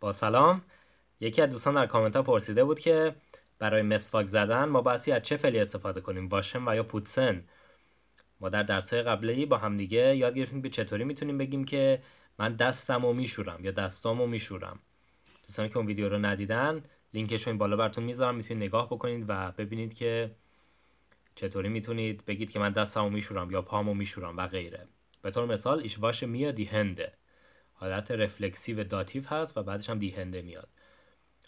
با سلام یکی از دوستان در کامنت ها پرسیده بود که برای مسواک زدن ما بسی از چه فعلی استفاده کنیم واشن و یا پوتسن ما در درس های قبلی با همدیگه یاد گرفتیم که چطوری میتونیم بگیم که من دستم و میشورم یا دستام و میشورم دوستان که اون ویدیو رو ندیدن لینکش رو این بالا براتون میذارم میتونید نگاه بکنید و ببینید که چطوری میتونید بگید که من و میشورم یا پامو میشورم و غیره به طور مثال ایش واش میادی هنده حالت رفلکسیو داتیو هست و بعدش هم دیهنده میاد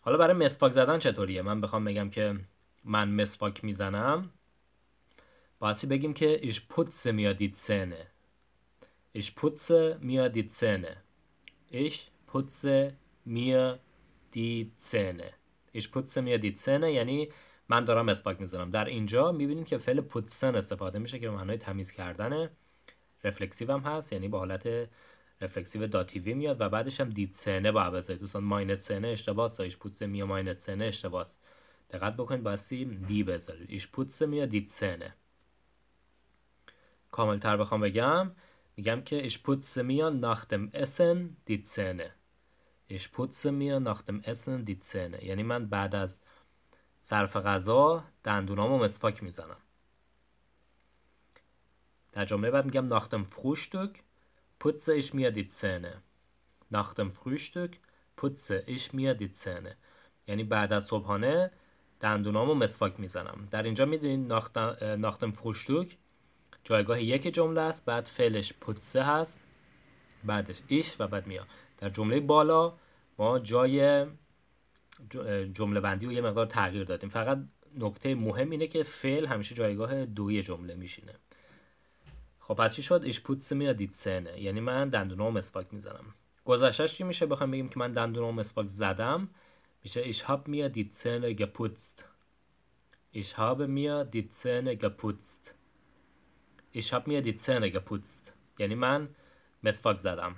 حالا برای مسواک زدن چطوریه من بخوام بگم که من مسواک میزنم باعثی بگیم که ایش پوتس میادید سنه ایش پوتسه میادید سنه ایش پوتس میادید سنه ایش پوتس میادید سنه یعنی من دارم مسواک میزنم در اینجا میبینیم که فعل پوتسن استفاده میشه که به معنای تمیز کردنه رفلکسیو هم هست یعنی با حالت رفلکسیو داتیوی میاد و بعدش هم دید سنه با عوضه دوستان ماینت سنه است ایش پوتسه میا ماینت سنه اشتباس دقت بکنید باسی دی بذارید ایش پوتسه میاد دید سنه کاملتر بخوام بگم میگم که ایش پوتسه میا ناختم اسن دید سنه ایش پوتسه میا ناختم اسن دید سنه یعنی من بعد از صرف غذا دندونامو مسواک میزنم در جمله بعد میگم ناختم فروشتک putze ich mir die Zähne. Nach dem Frühstück putze ich mir die Zähne. یعنی بعد از صبحانه دندونامو مسواک میزنم در اینجا میدونید ناختم فروشتوک جایگاه یک جمله است بعد فعلش پوتسه هست بعدش ایش و بعد میا در جمله بالا ما جای جمله بندی و یه مقدار تغییر دادیم فقط نکته مهم اینه که فعل همیشه جایگاه دوی جمله میشینه خب پس چی شد ایشپوتس میاد دی سنه یعنی من دندونامو مسواک میزنم گذشتش چی میشه بخوام بگیم که من دندونامو مسواک زدم میشه ایش هاب میاد دی Zähne geputzt ich habe mir die Zähne geputzt ich habe mir یعنی من مسواک زدم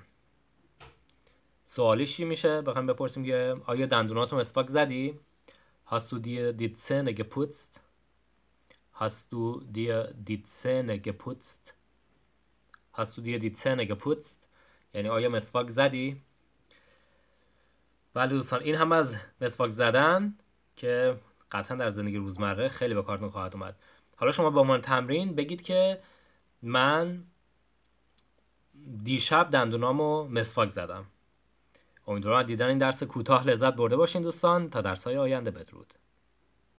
سوالش چی میشه بخوام بپرسیم که آیا دندوناتو مسواک زدی hast du dir die Zähne geputzt hast du dir die تو du dir die Zähne یعنی آیا مسواک زدی؟ بله دوستان این هم از مسواک زدن که قطعا در زندگی روزمره خیلی به کارتون خواهد اومد حالا شما با عنوان تمرین بگید که من دیشب دندونامو مسواک زدم امیدوارم دیدن این درس کوتاه لذت برده باشین دوستان تا درس های آینده بدرود